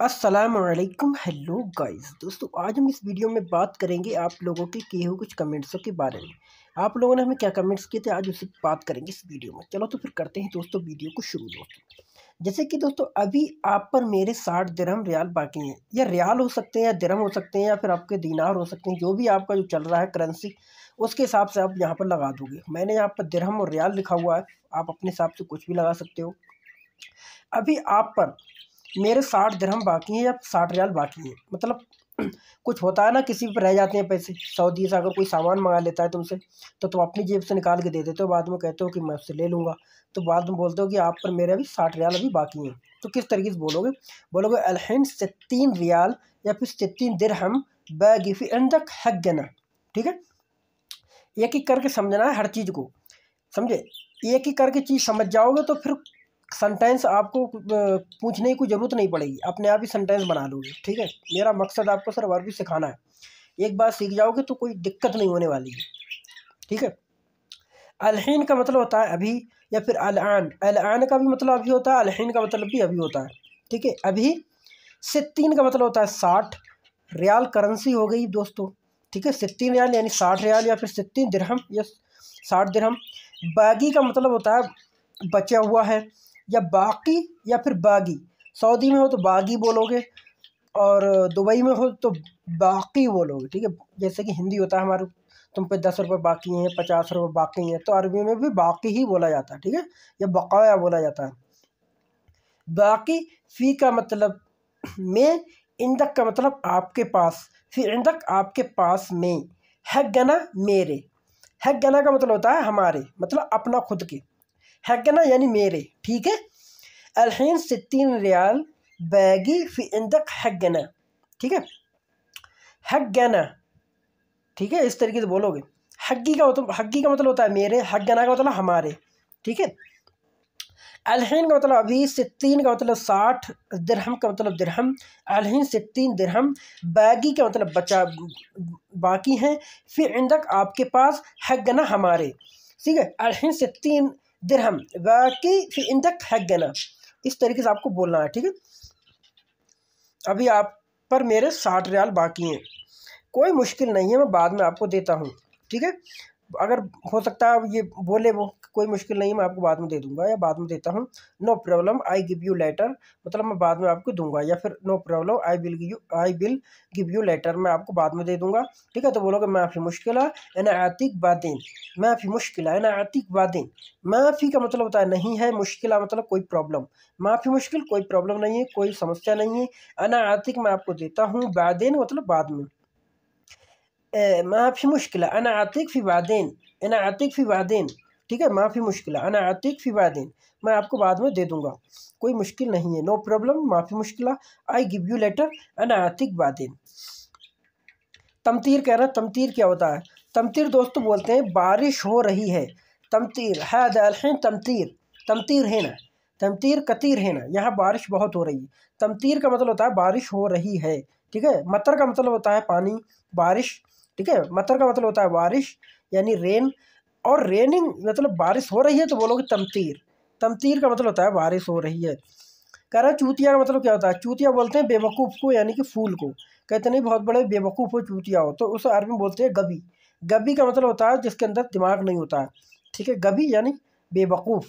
असलकम hello guys दोस्तों आज हम इस वीडियो में बात करेंगे आप लोगों के किए हुए कुछ कमेंट्सों के बारे में आप लोगों ने हमें क्या कमेंट्स किए थे आज उसे बात करेंगे इस वीडियो में चलो तो फिर करते हैं दोस्तों वीडियो को शुरू दोस्तों जैसे कि दोस्तों अभी आप पर मेरे साठ दरहम रियाल बाकी हैं या रियाल हो सकते हैं या दिरहम हो सकते हैं या फिर आपके दीनार हो सकते हैं जो भी आपका जो चल रहा है करेंसी उसके हिसाब से आप यहाँ पर लगा दोगे मैंने यहाँ पर दरहम और रियाल लिखा हुआ है आप अपने हिसाब से कुछ भी लगा सकते हो अभी आप पर मेरे साठ दरहम बाकी हैं या साठ रियाल बाकी हैं मतलब कुछ होता है ना किसी पर रह जाते हैं पैसे सऊदी से अगर कोई सामान मंगा लेता है तुमसे तो तुम अपनी जेब से निकाल के दे देते हो बाद में कहते हो कि मैं उससे ले लूँगा तो बाद में बोलते हो कि आप पर मेरे अभी साठ रियाल अभी बाकी हैं तो किस तरीके से बोलोगे बोलोगे अलहन से तीन रियाल या फिर से तीन दिरहम बगिफी अंदक हक देना ठीक है एक एक करके समझना है हर चीज़ को समझे एक ही करके चीज़ समझ जाओगे तो फिर सेंटेंस आपको पूछने की कोई ज़रूरत नहीं पड़ेगी अपने आप ही सेंटेंस बना लोगे ठीक है मेरा मकसद आपको सर अरबी सिखाना है एक बार सीख जाओगे तो कोई दिक्कत नहीं होने वाली है ठीक है अलहन का मतलब होता है अभी या फिर अलआन अलआन का भी मतलब अभी होता है अलहन का मतलब भी अभी होता है ठीक है अभी तीन का मतलब होता है साठ रियाल करेंसी हो गई दोस्तों ठीक है सित्तीन रियाल यानी साठ रियाल या फिर सित्तीन दिरहम या साठ दिरहम बागी का मतलब होता है बचा हुआ है या बाकी या फिर बागी सऊदी में हो तो बागी बोलोगे और दुबई में हो तो बाकी बोलोगे ठीक है जैसे कि हिंदी होता है हमारे तुम पे दस रुपये बाकी हैं पचास रुपये बाकी हैं तो अरबी में भी बाकी ही बोला जाता है ठीक है या बकाया बोला जाता है बाकी फ़ी का मतलब में इंदक का मतलब आपके पास फिर इंदक आपके पास में है गना मेरे है गना का मतलब होता है हमारे मतलब अपना खुद के हकना यानी मेरे ठीक है अलहन सितीन रियाल बैगी फी इंदक हकना ठीक है हकना ठीक है इस तरीके से बोलोगे हग्गी का मतलब हग्गी का मतलब होता है मेरे हक गना का मतलब हमारे ठीक है अलहन का मतलब अभी तीन का मतलब साठ दरहम का मतलब दरहम अलहन तीन दरहम बैगी का मतलब बचा बाकी हैं फिर इंदक आपके पास हक गना हमारे ठीक है अलहन तीन दिरहम वाकई फिर है हक इस तरीके से आपको बोलना है ठीक है अभी आप पर मेरे साठ रियाल बाकी हैं कोई मुश्किल नहीं है मैं बाद में आपको देता हूँ ठीक है अगर हो सकता है ये बोले वो कोई मुश्किल नहीं मैं आपको बाद में दे दूंगा या बाद में देता हूँ no problem I give you letter मतलब मैं बाद में आपको दूंगा या फिर no problem I will you I will give you letter मैं आपको बाद में दे दूंगा ठीक है तो बोलोगे मैं आपकी मुश्किल है ना आतिक बादिन मैं आपकी मुश्किल है ना आतिक बादिन माफ़ी का मतलब होता है नहीं है मुश्किल मतलब कोई प्रॉब्लम माफ़ी मुश्किल कोई प्रॉब्लम नहीं है कोई समस्या नहीं है अना आतिक मैं आपको देता हूँ बादिन मतलब बाद में ما في مشكلة أنا أعطيك في بعدين أنا أعطيك في بعदीन ठीक है माफ़ी मुश्किल अना आतिक फी बादिन मैं आपको बाद में दे दूंगा कोई मुश्किल नहीं है नो प्रॉब्लम माफ़ी मुश्किल आई गिव यू लेटर अना आतिक बादिन तमतीर कह रहा तमतीर क्या होता है तमतीर दोस्तों बोलते हैं बारिश हो रही है तमतीर है दलहन तमतीर तमतीर है ना तमतीर कतीर है ना यहाँ बारिश बहुत हो रही है तमतीर का मतलब होता है बारिश हो रही है ठीक है मतर का मतलब होता है पानी बारिश ठीक है मतर का मतलब होता है बारिश यानी रेन और रेनिंग मतलब बारिश हो रही है तो बोलोगे तमतीर तमतीर का मतलब होता है बारिश हो रही है कह रहा है चूतिया का मतलब क्या होता है चूतिया बोलते हैं बेवकूफ़ को यानी कि फूल को कहते नहीं बहुत बड़े बेवकूफ़ हो चूतिया हो तो उस अरबी में बोलते हैं गभी गभी का मतलब होता है जिसके अंदर दिमाग नहीं होता है ठीक है गभी यानी बेवकूफ़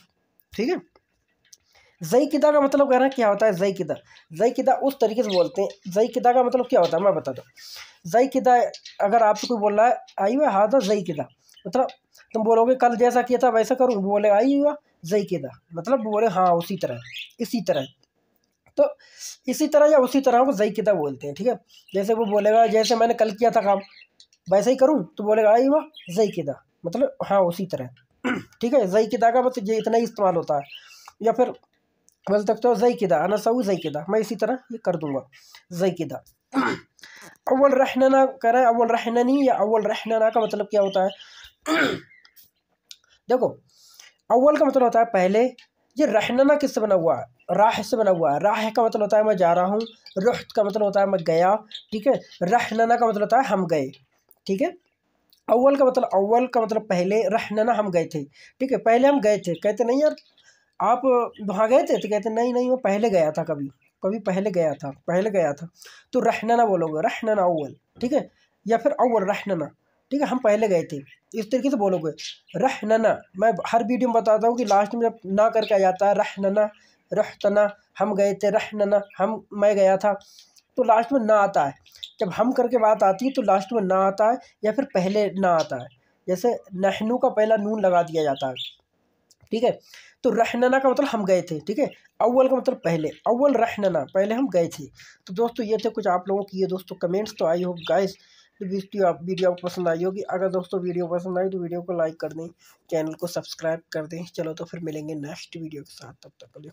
ठीक है जई किदा का मतलब कहना क्या होता है जई किदा जई किदा उस तरीके से बोलते हैं जई किदा का मतलब क्या होता है मैं बता दूँ जई किदा अगर आपसे कोई बोल रहा है आई हुआ हाथ जई किदा मतलब तुम बोलोगे कल जैसा किया था वैसा करूँ बोले आई हुआ जई किदा मतलब बोले हाँ उसी तरह इसी तरह तो इसी तरह या उसी तरह को जई किदा बोलते हैं ठीक है जैसे वो बोलेगा जैसे मैंने कल किया था काम वैसे ही करूँ तो बोलेगा आई हुआ जई किदा मतलब हाँ उसी तरह ठीक है जई किदा का मतलब ये इतना ही इस्तेमाल होता है या फिर बोल सकते हो जई अना सऊ जई मैं इसी तरह ये कर दूंगा जई अव्वल रहनना कह रहा है अव्वल रहननी या अव्वल रहनना का मतलब क्या होता है देखो अव्वल का मतलब होता है पहले ये रहनना किससे बना हुआ है राह से बना हुआ है राह का मतलब होता है मैं जा रहा हूँ रुहत का मतलब होता है मैं गया ठीक है रहनना का मतलब होता है हम गए ठीक है अव्वल का मतलब अव्वल का मतलब पहले रहनना हम गए थे ठीक है पहले हम गए थे कहते नहीं यार आप वहाँ गए थे तो कहते नहीं नहीं मैं पहले गया था कभी कभी पहले गया था पहले गया था तो रहनना बोलोगे रहनना अव्वल ठीक है या फिर अव्वल रहनना ठीक है हम पहले गए थे इस तरीके से बोलोगे रहनना मैं हर वीडियो में बताता हूँ कि लास्ट में जब ना करके आ जाता है रहनना रहतना हम गए थे रहनना हम मैं गया था तो लास्ट में ना आता है जब हम करके बात आती है तो लास्ट में ना आता है या फिर पहले ना आता है जैसे नहनू का पहला नून लगा दिया जाता है ठीक है तो रहनना का मतलब हम गए थे ठीक है अव्वल का मतलब पहले अव्वल रहनना पहले हम गए थे तो दोस्तों ये थे कुछ आप लोगों की ये दोस्तों कमेंट्स तो आई हो गाइस वीडियो आप वीडियो आपको पसंद आई होगी अगर दोस्तों वीडियो पसंद आई तो वीडियो को लाइक कर दें चैनल को सब्सक्राइब कर दें चलो तो फिर मिलेंगे नेक्स्ट वीडियो के साथ तब तक देखो